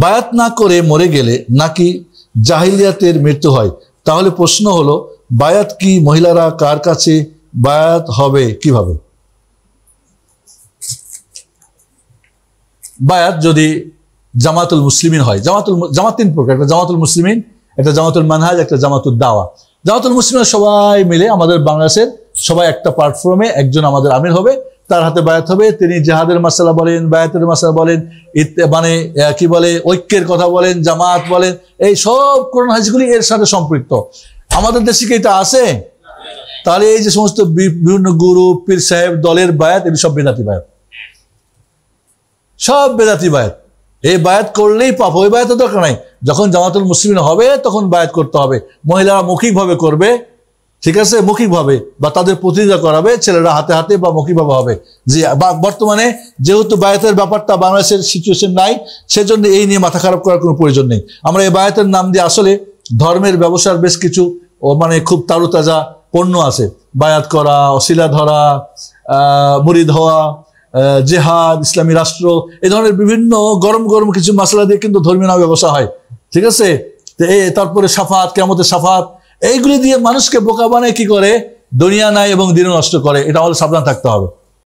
বায়াত না করে মরে গেলে নাকি জাহিলিয়াতের মৃত্যু হয় তাহলে প্রশ্ন হলো বায়াত কি মহিলারা কার কাছে বায়াত হবে কিভাবে বায়াত যদি জামাতুল মুসলিমিন হয় জামাতুল জামাত তিন প্রকার একটা জামাতুল মুসলিমিন একটা জামাতুল মানহাজ একটা জামাতুল দাওয়া জামাতুল মুসলিমরা সবাই মিলে আমাদের বাংলাদেশের সবাই একটা প্ল্যাটফর্মে একজন আমাদের আমির হবে তার হাতে বায়াত হবে তিনি জাহাদের মশালা বলেন বায়াতের মশালা বলেন ইত্তে মানে কি বলে ঐক্যের কথা বলেন জামাত বলেন এই সব কোরআন হাজিগুলি এর সাথে সম্পৃক্ত আমাদের দেশে কি এটা আছে তাহলে এই যে সমস্ত বিভিন্ন গুরু পীর সাহেব দলের বায়াত এগুলি সব বেদাতি বায়াত সব বেদাতি বায়াত এই বায়াত করলেই পাপ ওই বায়াতের দরকার নাই যখন জামাতুল মুসলিম হবে তখন বায়াত করতে হবে মহিলারা মৌখিকভাবে করবে ঠিক আছে মৌখিকভাবে বা তাদের প্রতিযোগিতা করাবে ছেলেরা হাতে হাতে বা মৌখিকভাবে হবে যে বর্তমানে যেহেতু বায়াতের ব্যাপারটা বাংলাদেশের সিচুয়েশন নাই সেজন্য এই নিয়ে মাথা খারাপ করার কোনো প্রয়োজন নেই আমরা এই বায়াতের নাম দিয়ে আসলে ধর্মের ব্যবসার বেশ কিছু মানে খুব তারুতাজা পণ্য আছে বায়াত করা অশিলা ধরা মুড়ি ধোয়া জেহাদ ইসলামী রাষ্ট্র এই ধরনের বিভিন্ন গরম গরম কিছু মশলা দিয়ে কিন্তু ধর্মীয় নাম ব্যবসা হয় ঠিক আছে তারপরে সাফাত কেমতে সাফাত এইগুলি দিয়ে মানুষকে বোকা বানায় কি করে দুনিয়া নাই এবং দিন নষ্ট করে এটা হল সাবধান থাকতে হবে